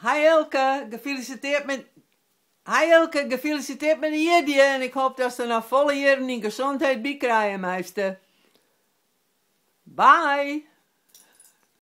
Hi Elke, gefeliciteerd met... Hi Elke, gefeliciteerd met je En ik hoop dat ze nog volle jaren in gezondheid bij krijgen, meester. Bye!